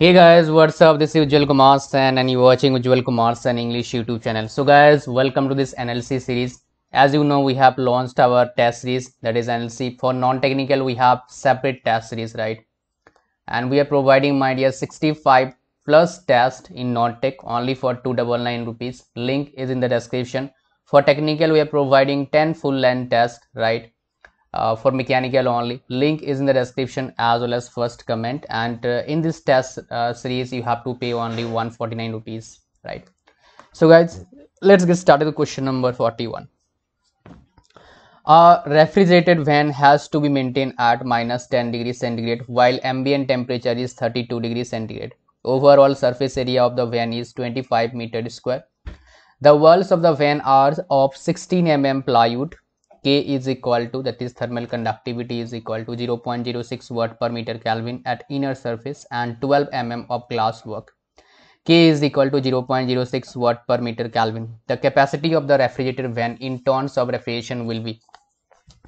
Hey guys, what's up? This is Ujjwal Kumar Sen and you're watching Ujjwal Kumar Sen English YouTube channel. So guys, welcome to this NLC series. As you know, we have launched our test series that is NLC. For non-technical, we have separate test series, right? And we are providing, my dear, 65 plus test in non-tech only for 299 rupees. Link is in the description. For technical, we are providing 10 full-length test, right? uh, for mechanical only link is in the description as well as first comment and uh, in this test uh, series you have to pay only 149 rupees right so guys let's get started with question number 41 a refrigerated van has to be maintained at minus 10 degrees centigrade while ambient temperature is 32 degrees centigrade overall surface area of the van is 25 meter square the walls of the van are of 16 mm plywood K is equal to that is thermal conductivity is equal to 0.06 watt per meter Kelvin at inner surface and 12 mm of glass work. K is equal to 0.06 watt per meter Kelvin. The capacity of the refrigerator van in tons of refrigeration will be.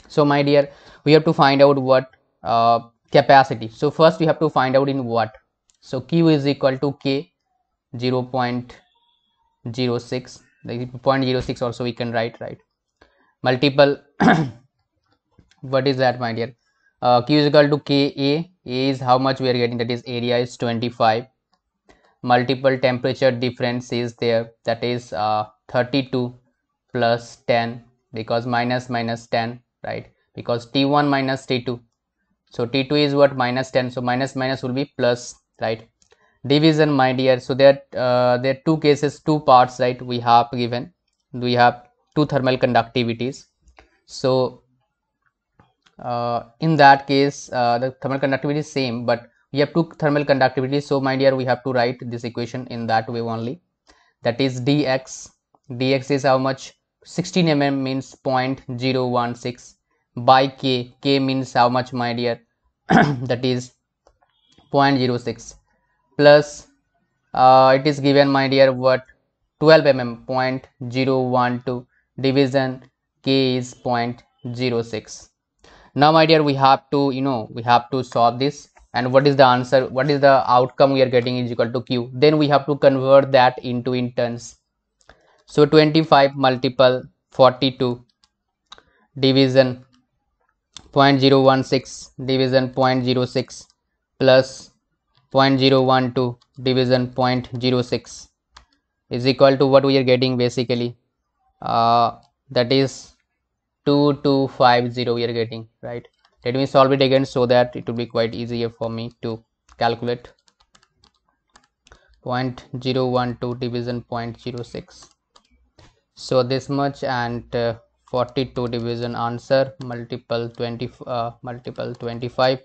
So my dear, we have to find out what uh, capacity. So first we have to find out in what. So Q is equal to K 0.06, 0.06 also we can write right multiple what is that my dear uh, q is equal to ka a is how much we are getting that is area is 25 multiple temperature difference is there that is uh, 32 plus 10 because minus minus 10 right because t1 minus t2 so t2 is what minus 10 so minus minus will be plus right division my dear so there uh, there are two cases two parts right we have given we have two thermal conductivities so uh, in that case uh, the thermal conductivity is same but we have two thermal conductivities. so my dear we have to write this equation in that way only that is dx dx is how much 16 mm means 0.016 by k k means how much my dear that is 0.06 plus uh, it is given my dear what 12 mm 0.012 division k is 0.06 now my dear we have to you know we have to solve this and what is the answer what is the outcome we are getting is equal to q then we have to convert that into in so 25 multiple 42 division 0.016 division 0.06 plus 0.012 division 0.06 is equal to what we are getting basically uh, that is 2250 we are getting right let me solve it again so that it will be quite easier for me to calculate 0.012 division 0.06 so this much and uh, 42 division answer multiple 20 uh, multiple 25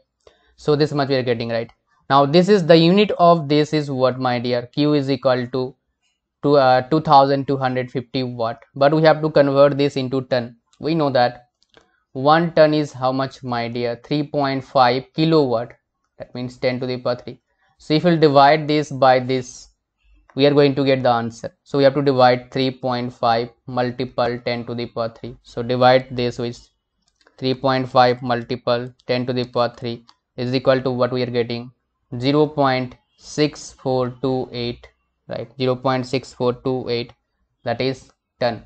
so this much we are getting right now this is the unit of this is what my dear q is equal to to uh, 2250 watt but we have to convert this into ton we know that 1 ton is how much my dear 3.5 kilowatt that means 10 to the power 3 so if we'll divide this by this we are going to get the answer so we have to divide 3.5 multiple 10 to the power 3 so divide this with 3.5 multiple 10 to the power 3 is equal to what we are getting 0.6428 right 0.6428 that is that is ten.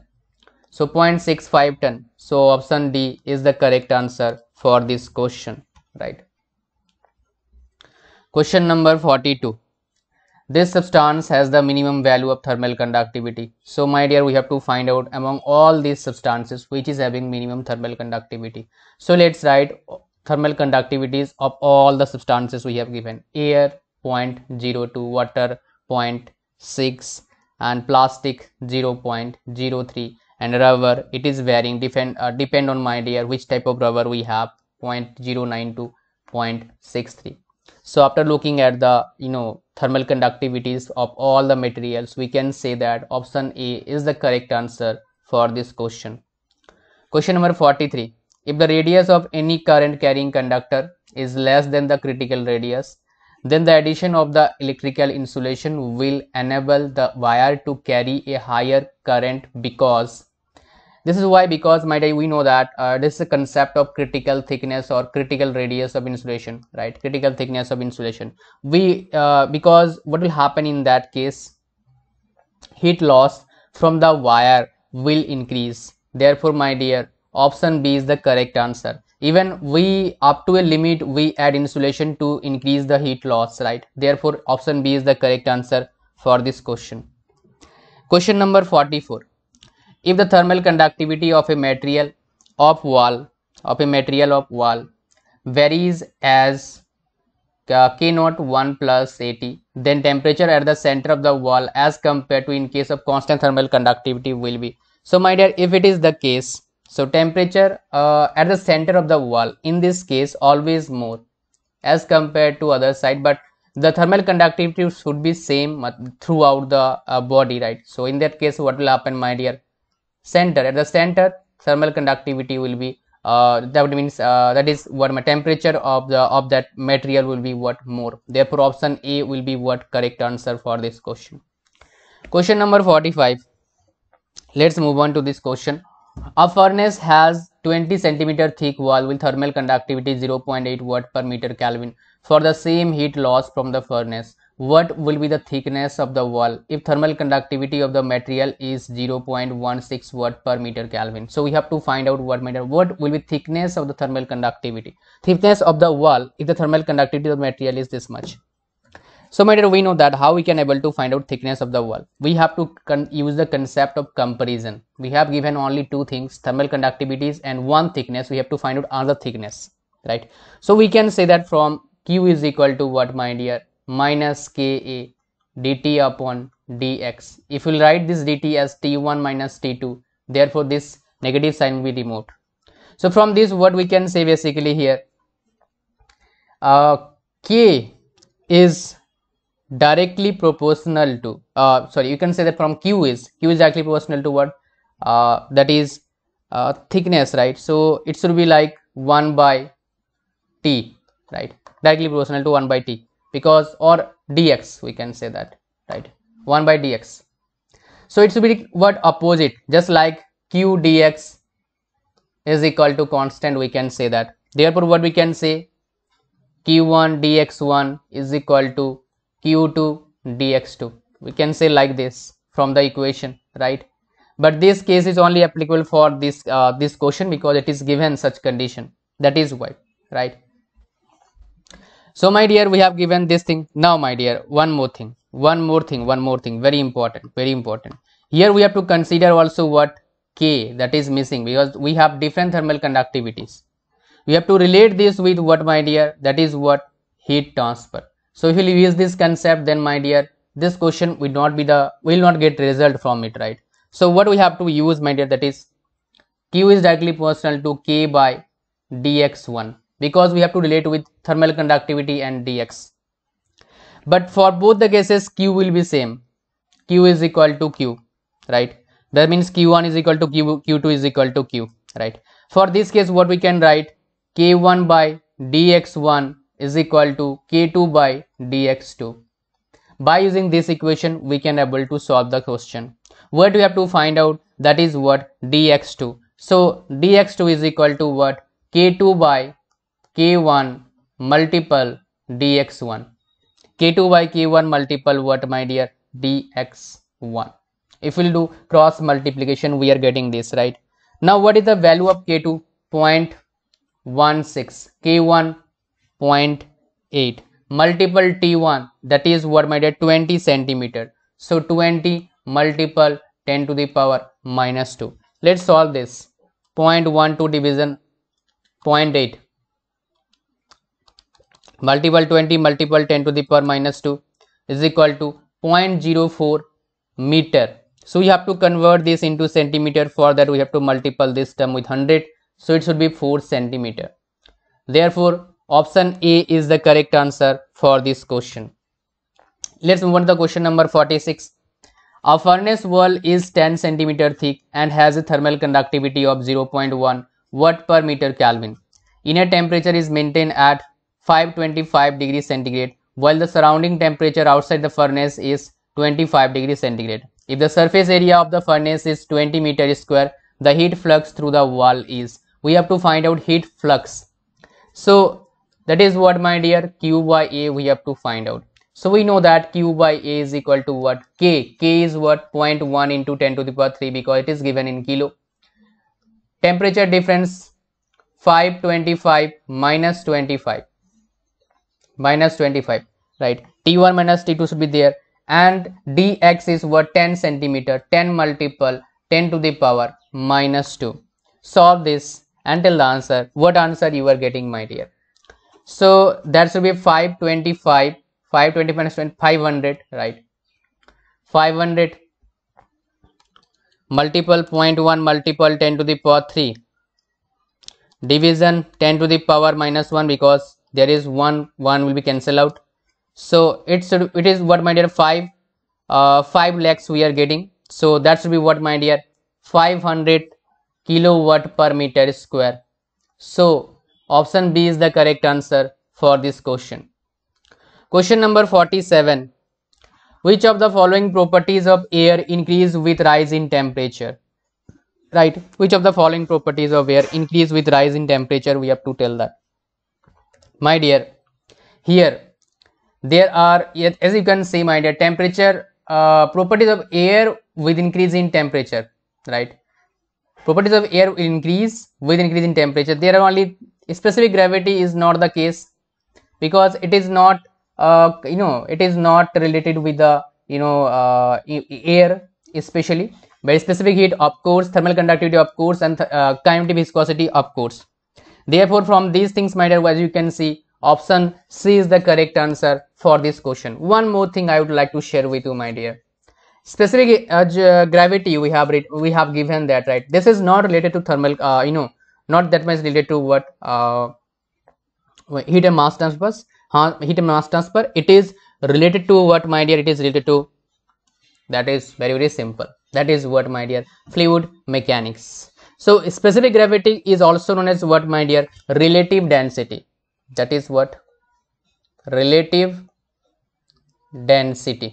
so 0.65 ton so option d is the correct answer for this question right question number 42 this substance has the minimum value of thermal conductivity so my dear we have to find out among all these substances which is having minimum thermal conductivity so let's write thermal conductivities of all the substances we have given air 0.02 water 0 6 and plastic 0.03 and rubber it is varying depend uh, depend on my dear which type of rubber we have 0.09 to 0.63 so after looking at the you know thermal conductivities of all the materials we can say that option a is the correct answer for this question question number 43 if the radius of any current carrying conductor is less than the critical radius then the addition of the electrical insulation will enable the wire to carry a higher current because this is why because my dear, we know that uh, this is a concept of critical thickness or critical radius of insulation right critical thickness of insulation we uh, because what will happen in that case heat loss from the wire will increase therefore my dear option b is the correct answer even we up to a limit we add insulation to increase the heat loss right therefore option b is the correct answer for this question question number 44 if the thermal conductivity of a material of wall of a material of wall varies as uh, k naught 1 plus 80 then temperature at the center of the wall as compared to in case of constant thermal conductivity will be so my dear if it is the case so temperature uh, at the center of the wall in this case always more as compared to other side but the thermal conductivity should be same uh, throughout the uh, body right. So in that case what will happen my dear center at the center thermal conductivity will be uh, that means uh, that is what my temperature of the of that material will be what more therefore option a will be what correct answer for this question question number 45 let's move on to this question a furnace has 20 centimeter thick wall with thermal conductivity 0.8 watt per meter Kelvin. For the same heat loss from the furnace, what will be the thickness of the wall if thermal conductivity of the material is 0.16 watt per meter Kelvin? So we have to find out what matter. what will be thickness of the thermal conductivity. Thickness of the wall if the thermal conductivity of the material is this much. So my dear, we know that how we can able to find out thickness of the wall. We have to use the concept of comparison. We have given only two things, thermal conductivities and one thickness. We have to find out another thickness, right? So we can say that from Q is equal to what my dear, minus Ka dt upon dx. If we write this dt as t1 minus t2, therefore this negative sign will be removed. So from this, what we can say basically here, uh, K is directly proportional to uh, sorry you can say that from q is q is directly proportional to what uh, that is uh, thickness right so it should be like 1 by t right directly proportional to 1 by t because or dx we can say that right 1 by dx so it should be what opposite just like q dx is equal to constant we can say that therefore what we can say q1 dx1 is equal to q2 dx2 we can say like this from the equation right but this case is only applicable for this uh, this question because it is given such condition that is why right so my dear we have given this thing now my dear one more thing one more thing one more thing very important very important here we have to consider also what k that is missing because we have different thermal conductivities we have to relate this with what my dear that is what heat transfer so if you use this concept then my dear this question will not be the will not get result from it right so what we have to use my dear that is q is directly proportional to k by dx1 because we have to relate with thermal conductivity and dx but for both the cases q will be same q is equal to q right that means q1 is equal to q q2 is equal to q right for this case what we can write k1 by dx1 is equal to k2 by dx2. By using this equation, we can able to solve the question. What we have to find out that is what dx2. So dx2 is equal to what k2 by k1 multiple dx1. k2 by k1 multiple what my dear dx1. If we'll do cross multiplication, we are getting this right. Now what is the value of k2? 0.16 k1 0.8 multiple t1 that is what made at 20 centimeter so 20 multiple 10 to the power minus 2 let's solve this 0.12 division 0.8 multiple 20 multiple 10 to the power minus 2 is equal to 0.04 meter so we have to convert this into centimeter for that we have to multiply this term with 100 so it should be 4 centimeter therefore Option A is the correct answer for this question. Let's move on to the question number 46. A furnace wall is 10 centimeter thick and has a thermal conductivity of 0.1 watt per meter Kelvin. Inner temperature is maintained at 525 degrees centigrade while the surrounding temperature outside the furnace is 25 degrees centigrade. If the surface area of the furnace is 20 meter square, the heat flux through the wall is. We have to find out heat flux. So that is what my dear q by a we have to find out. So we know that q by a is equal to what k. k is what 0.1 into 10 to the power 3 because it is given in kilo. Temperature difference 525 minus 25 minus 25 right t1 minus t2 should be there and dx is what 10 centimeter 10 multiple 10 to the power minus 2 solve this until the answer what answer you are getting my dear so that should be 525 520 minus 500 right 500 multiple 0.1 multiple 10 to the power 3 division 10 to the power minus 1 because there is 1 1 will be cancelled out so it should it is what my dear 5 uh, 5 lakhs we are getting so that should be what my dear 500 kilowatt per meter square so Option B is the correct answer for this question. Question number 47. Which of the following properties of air increase with rise in temperature? Right. Which of the following properties of air increase with rise in temperature? We have to tell that. My dear, here there are, as you can see, my dear, temperature uh, properties of air with increase in temperature. Right. Properties of air increase with increase in temperature. There are only specific gravity is not the case because it is not uh, you know it is not related with the you know uh, air especially very specific heat of course thermal conductivity of course and uh, kinetic viscosity of course therefore from these things my dear as you can see option c is the correct answer for this question one more thing i would like to share with you my dear specific uh, gravity we have we have given that right this is not related to thermal uh, you know not that much related to what uh, heat and mass transfer heat and mass transfer it is related to what my dear it is related to that is very very simple that is what my dear fluid mechanics so specific gravity is also known as what my dear relative density that is what relative density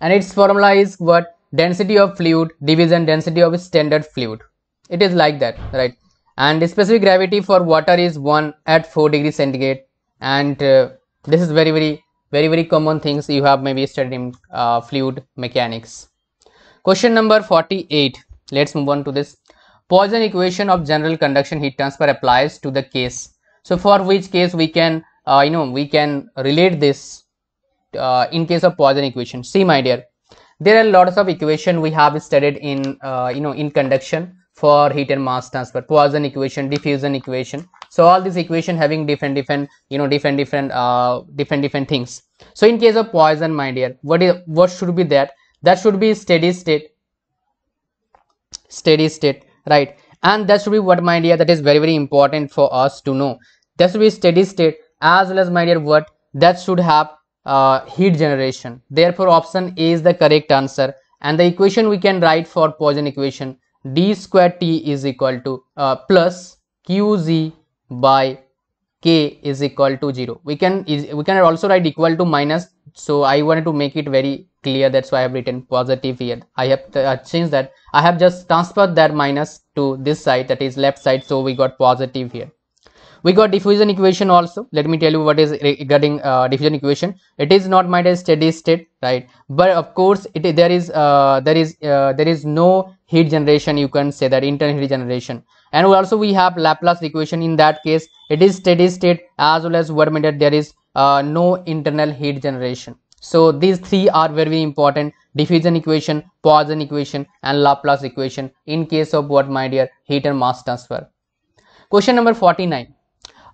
and its formula is what density of fluid division density of standard fluid it is like that right and specific gravity for water is 1 at 4 degree centigrade and uh, this is very very very very common things you have maybe studied in uh, fluid mechanics question number 48 let's move on to this Poisson equation of general conduction heat transfer applies to the case so for which case we can uh, you know we can relate this uh, in case of Poisson equation see my dear there are lots of equation we have studied in uh, you know in conduction for heat and mass transfer Poisson equation diffusion equation so all these equation having different different you know different different uh different different things so in case of Poisson my dear what is what should be that that should be steady state steady state right and that should be what my dear that is very very important for us to know that should be steady state as well as my dear what that should have uh, heat generation therefore option a is the correct answer and the equation we can write for Poisson equation d square t is equal to uh, plus qz by k is equal to 0 we can is, we can also write equal to minus so i wanted to make it very clear that's why i have written positive here i have uh, changed that i have just transferred that minus to this side that is left side so we got positive here we got diffusion equation also let me tell you what is regarding uh, diffusion equation it is not my steady state right but of course it there is uh, there is uh, there is no heat generation you can say that internal heat generation and also we have laplace equation in that case it is steady state as well as what dear there is uh, no internal heat generation so these three are very important diffusion equation Poisson equation and laplace equation in case of what my dear heat and mass transfer question number 49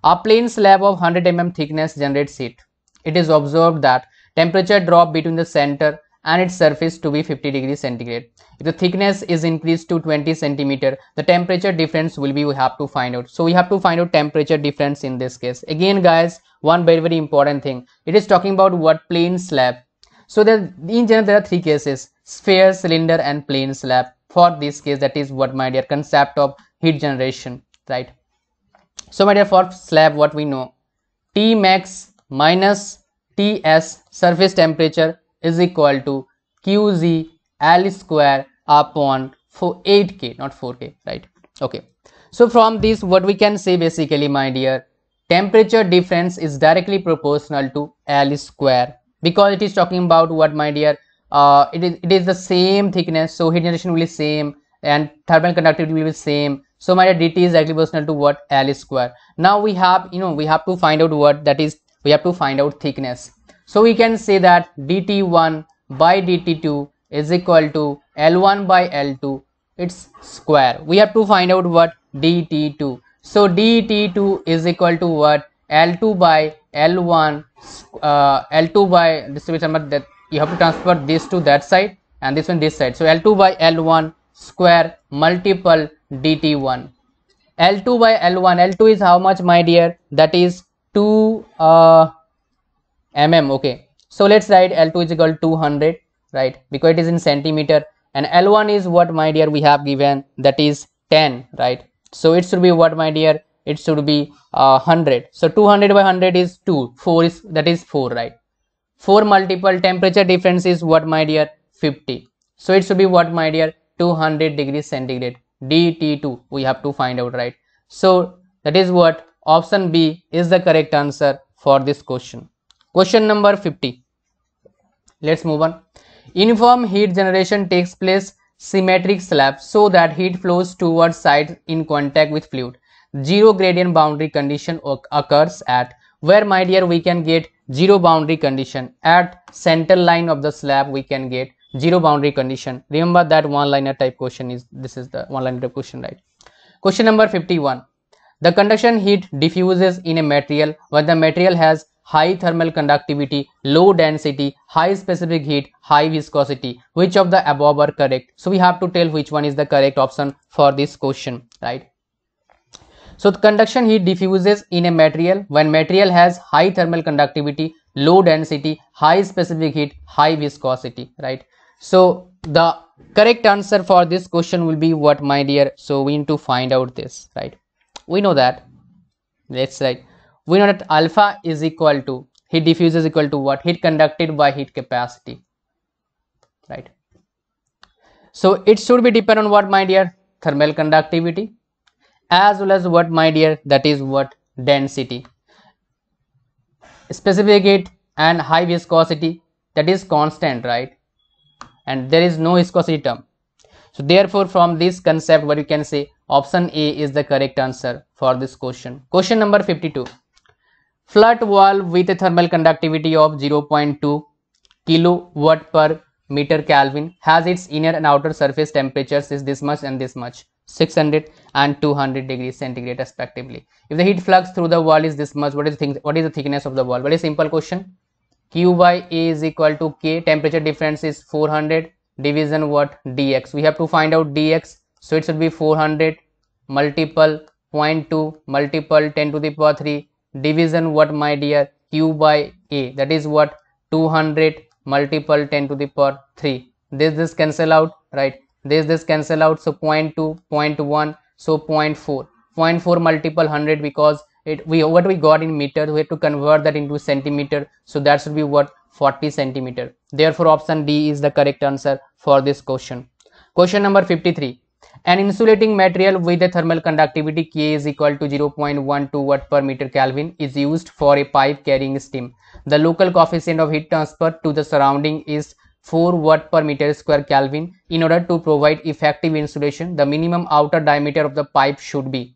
a plain slab of 100 mm thickness generates heat. It is observed that temperature drop between the center and its surface to be 50 degrees centigrade. If the thickness is increased to 20 centimeter, the temperature difference will be we have to find out. So we have to find out temperature difference in this case. Again guys, one very very important thing. It is talking about what plane slab. So there, in general there are three cases, sphere, cylinder and plane slab. For this case that is what my dear concept of heat generation, right? So my dear for slab what we know T max minus Ts surface temperature is equal to Qz square upon 8k not 4k right okay so from this what we can say basically my dear temperature difference is directly proportional to L square because it is talking about what my dear uh, it, is, it is the same thickness so heat generation will be same and thermal conductivity will be same so my dt is directly proportional to what l square now we have you know we have to find out what that is we have to find out thickness so we can say that dt1 by dt2 is equal to l1 by l2 its square we have to find out what dt2 so dt2 is equal to what l2 by l1 uh, l2 by distribution but that you have to transfer this to that side and this one this side so l2 by l1 square multiple dt1 l2 by l1 l2 is how much my dear that is 2 uh, mm okay so let's write l2 is equal to 200 right because it is in centimeter and l1 is what my dear we have given that is 10 right so it should be what my dear it should be uh, 100 so 200 by 100 is 2 4 is that is 4 right 4 multiple temperature difference is what my dear 50 so it should be what my dear 200 degrees centigrade dt2 we have to find out right so that is what option b is the correct answer for this question question number 50 let's move on uniform heat generation takes place symmetric slab so that heat flows towards sides in contact with fluid zero gradient boundary condition occurs at where my dear we can get zero boundary condition at center line of the slab we can get zero boundary condition remember that one liner type question is this is the one liner type question right question number 51 the conduction heat diffuses in a material when the material has high thermal conductivity low density high specific heat high viscosity which of the above are correct so we have to tell which one is the correct option for this question right so the conduction heat diffuses in a material when material has high thermal conductivity low density high specific heat high viscosity right so the correct answer for this question will be what my dear so we need to find out this right we know that let's right we know that alpha is equal to heat diffuse is equal to what heat conducted by heat capacity right so it should be depend on what my dear thermal conductivity as well as what my dear that is what density specific heat and high viscosity that is constant right and there is no viscosity term so therefore from this concept what you can say option a is the correct answer for this question question number 52 flood wall with a thermal conductivity of 0.2 kilowatt per meter kelvin has its inner and outer surface temperatures is this much and this much 600 and 200 degrees centigrade respectively if the heat flux through the wall is this much what is thing what is the thickness of the wall very simple question q by a is equal to k temperature difference is 400 division what dx we have to find out dx so it should be 400 multiple 0.2 multiple 10 to the power 3 division what my dear q by a that is what 200 multiple 10 to the power 3 this this cancel out right this this cancel out so 0 0.2 0 0.1 so 0.4 0.4 multiple 100 because it we what we got in meter we have to convert that into centimeter so that should be what 40 centimeter therefore option d is the correct answer for this question question number 53 an insulating material with a thermal conductivity K is equal to 0.12 watt per meter Kelvin is used for a pipe carrying steam. The local coefficient of heat transfer to the surrounding is 4 watt per meter square Kelvin. In order to provide effective insulation, the minimum outer diameter of the pipe should be.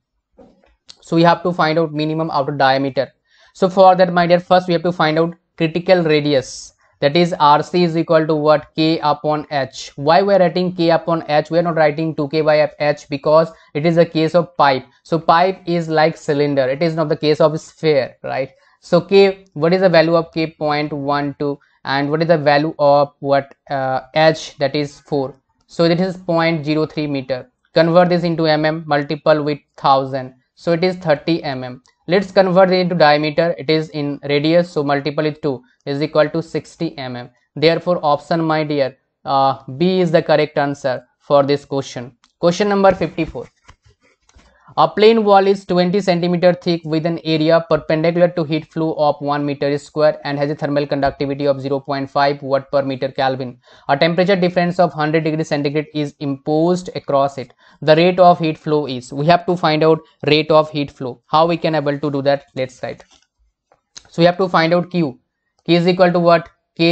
So we have to find out minimum outer diameter. So for that, my dear, first we have to find out critical radius. That is RC is equal to what? K upon H. Why we are writing K upon H? We are not writing 2K by H because it is a case of pipe. So pipe is like cylinder. It is not the case of sphere, right? So K, what is the value of K? 0.12 and what is the value of what uh, h that is 4 so this is 0.03 meter convert this into mm multiple with 1000 so it is 30 mm let's convert it into diameter it is in radius so multiple it 2 is equal to 60 mm therefore option my dear uh, b is the correct answer for this question question number 54 a plain wall is 20 cm thick with an area perpendicular to heat flow of 1 meter square and has a thermal conductivity of 0.5 watt per meter Kelvin. A temperature difference of 100 degree centigrade is imposed across it. The rate of heat flow is. We have to find out rate of heat flow. How we can able to do that? Let's write. So we have to find out Q. K is equal to what? Ka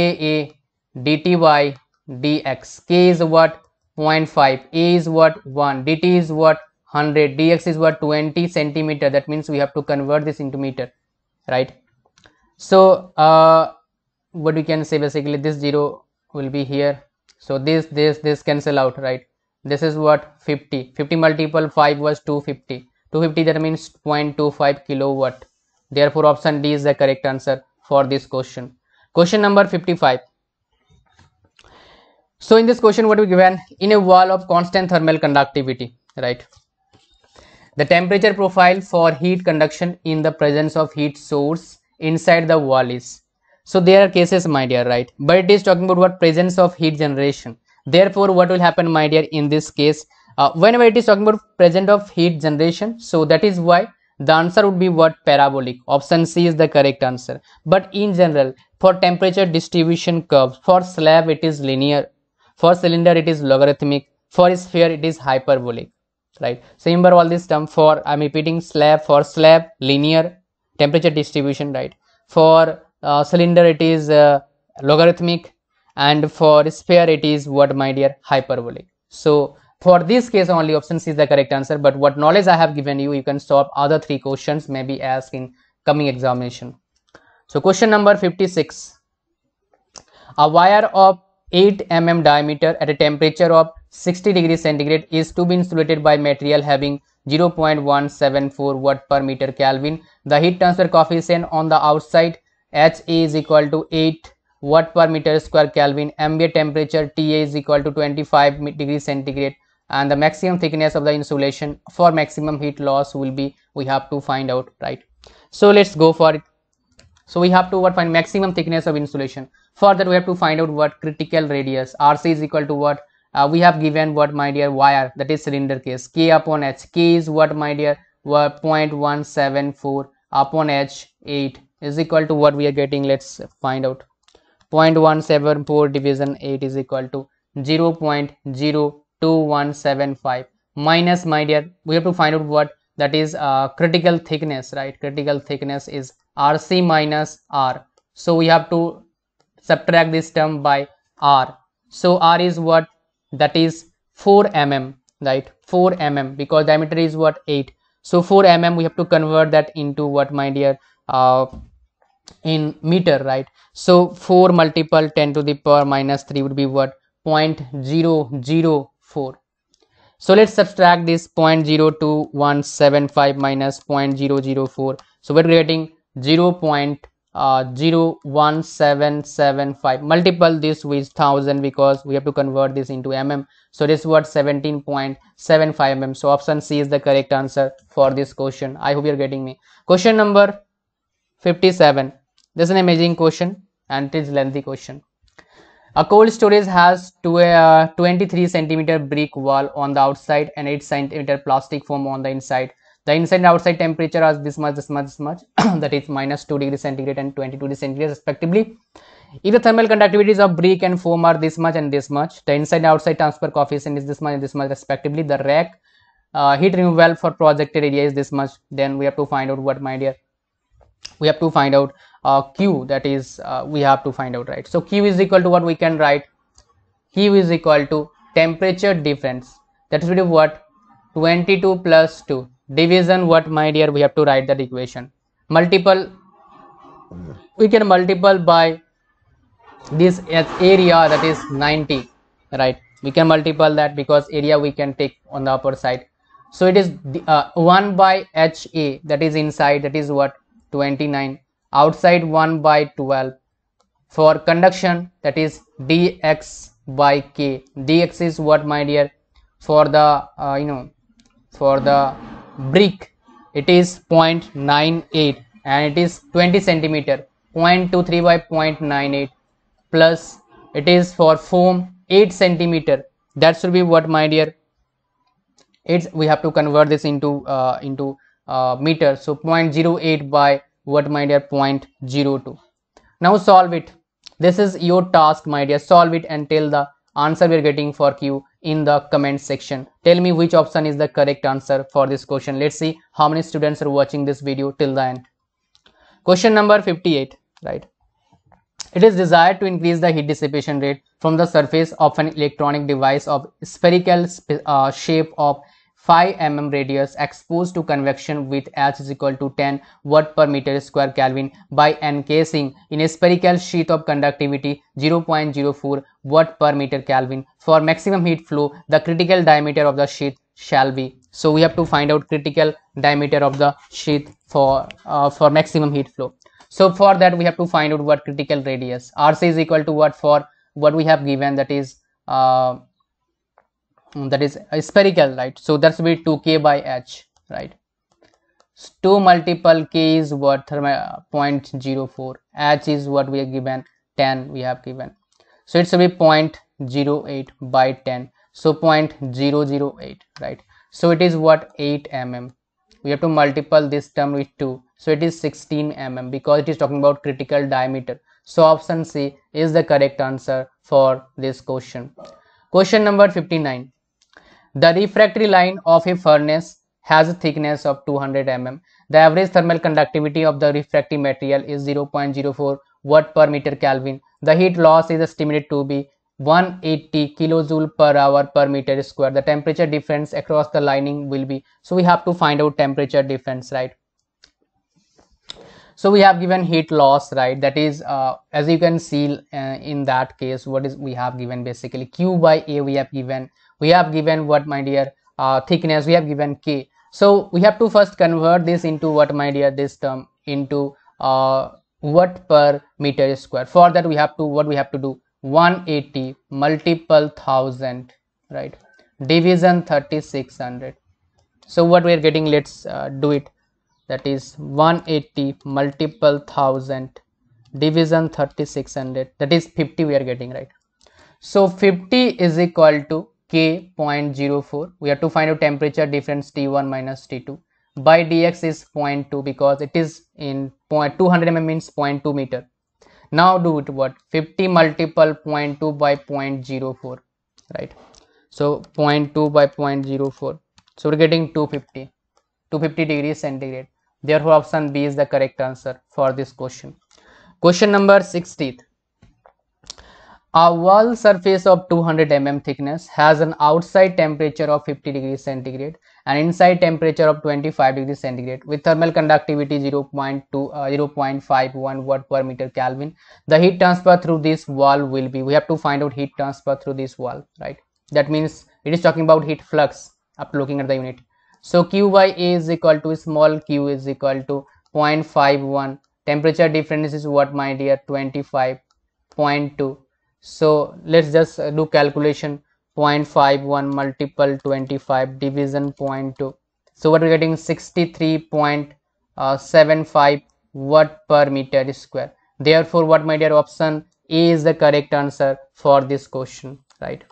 dty dx. K is what? 0.5. A is what? 1. dt is what? 100 dx is what 20 centimeter that means we have to convert this into meter right so uh, what we can say basically this zero will be here so this this this cancel out right this is what 50 50 multiple 5 was 250 250 that means 0.25 kilowatt therefore option d is the correct answer for this question question number 55 so in this question what we given in a wall of constant thermal conductivity right the temperature profile for heat conduction in the presence of heat source inside the wall is. So there are cases my dear right but it is talking about what presence of heat generation. Therefore what will happen my dear in this case uh, whenever it is talking about presence of heat generation so that is why the answer would be what parabolic option c is the correct answer but in general for temperature distribution curves for slab it is linear for cylinder it is logarithmic for sphere it is hyperbolic right so remember all this term for i'm repeating slab for slab linear temperature distribution right for uh, cylinder it is uh, logarithmic and for sphere it is what my dear hyperbolic so for this case only option c is the correct answer but what knowledge i have given you you can solve other three questions maybe asked in coming examination so question number 56 a wire of 8 mm diameter at a temperature of 60 degrees centigrade is to be insulated by material having 0.174 watt per meter Kelvin. The heat transfer coefficient on the outside HA is equal to 8 watt per meter square Kelvin. Ambient temperature TA is equal to 25 degrees centigrade and the maximum thickness of the insulation for maximum heat loss will be we have to find out right. So let's go for it. So we have to what find maximum thickness of insulation. Further, we have to find out what critical radius RC is equal to what uh, we have given what my dear wire that is cylinder case K upon H. K is what my dear what 0.174 upon H8 is equal to what we are getting. Let's find out 0.174 division 8 is equal to 0.02175 minus my dear we have to find out what that is uh, critical thickness right critical thickness is rc minus r so we have to subtract this term by r so r is what that is 4 mm right 4 mm because diameter is what 8 so 4 mm we have to convert that into what my dear uh, in meter right so 4 multiple 10 to the power minus 3 would be what 0.004 so let's subtract this 0.02175 minus 0.004. So we're getting uh, 0.01775. Multiple this with 1000 because we have to convert this into mm. So this was 17.75 mm. So option C is the correct answer for this question. I hope you're getting me. Question number 57. This is an amazing question and it is lengthy question. A cold storage has to a uh, 23 centimeter brick wall on the outside and 8 centimeter plastic foam on the inside. The inside and outside temperature are this much, this much, this much, that is minus 2 degree centigrade and 22 degree centigrade respectively. If the thermal conductivities of brick and foam are this much and this much, the inside and outside transfer coefficient is this much and this much respectively, the rack uh, heat removal for projected area is this much, then we have to find out what my dear, we have to find out uh, q that is uh, we have to find out right so q is equal to what we can write q is equal to temperature difference that is will be what 22 plus 2 division what my dear we have to write that equation multiple we can multiple by this area that is 90 right we can multiply that because area we can take on the upper side so it is the, uh, 1 by ha that is inside that is what 29 outside 1 by 12 for conduction that is dx by k dx is what my dear for the uh, you know for the brick it is 0.98 and it is 20 centimeter 0.23 by 0.98 plus it is for foam 8 centimeter that should be what my dear it's we have to convert this into uh, into uh, meter so 0.08 by what my dear 0.02 now solve it this is your task my dear solve it and tell the answer we're getting for q in the comment section tell me which option is the correct answer for this question let's see how many students are watching this video till the end question number 58 right it is desired to increase the heat dissipation rate from the surface of an electronic device of spherical uh, shape of 5 mm radius exposed to convection with H is equal to 10 watt per meter square Kelvin by encasing in a spherical sheet of conductivity 0.04 watt per meter Kelvin. For maximum heat flow, the critical diameter of the sheet shall be. So we have to find out critical diameter of the sheet for, uh, for maximum heat flow. So for that we have to find out what critical radius. RC is equal to what for what we have given that is uh, Hmm, that is spherical right so that's be 2k by h right so 2 multiple k is what 0.04 h is what we have given 10 we have given so it's be 0.08 by 10 so 0.008 right so it is what 8 mm we have to multiply this term with 2 so it is 16 mm because it is talking about critical diameter so option c is the correct answer for this question question number 59 the refractory line of a furnace has a thickness of 200 mm. The average thermal conductivity of the refractory material is 0.04 watt per meter Kelvin. The heat loss is estimated to be 180 kilojoule per hour per meter square. The temperature difference across the lining will be, so we have to find out temperature difference, right? so we have given heat loss right that is uh, as you can see uh, in that case what is we have given basically q by a we have given we have given what my dear uh, thickness we have given k so we have to first convert this into what my dear this term into uh, watt per meter square for that we have to what we have to do 180 multiple thousand right division 3600 so what we are getting let's uh, do it that is 180 multiple thousand division 3600 that is 50 we are getting right so 50 is equal to k 0.04 we have to find out temperature difference t1 minus t2 by dx is 0.2 because it is in 200 mm means 0.2 meter now do it what 50 multiple 0.2 by 0.04 right so 0.2 by 0.04 so we're getting 250 250 degrees centigrade therefore option b is the correct answer for this question question number 60 a wall surface of 200 mm thickness has an outside temperature of 50 degrees centigrade and inside temperature of 25 degrees centigrade with thermal conductivity 0 0.2 uh, 0.51 watt per meter Kelvin. The heat transfer through this wall will be we have to find out heat transfer through this wall, right? That means it is talking about heat flux after looking at the unit. So Q by A is equal to small q is equal to 0.51. Temperature difference is what my dear 25.2 so let's just uh, do calculation 0.51 multiple 25 division 0.2 so what we're getting 63.75 watt per meter square therefore what my dear option a is the correct answer for this question right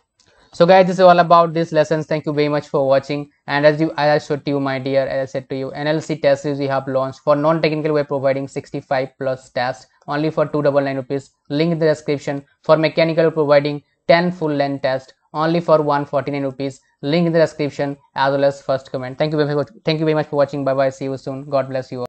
so guys this is all about this lessons thank you very much for watching and as you as i showed to you my dear as i said to you nlc test series we have launched for non-technical we're providing 65 plus tests only for 299 rupees. Link in the description. For mechanical providing 10 full length test only for 149 rupees. Link in the description as well as first comment. Thank you very much. Thank you very much for watching. Bye bye. See you soon. God bless you all.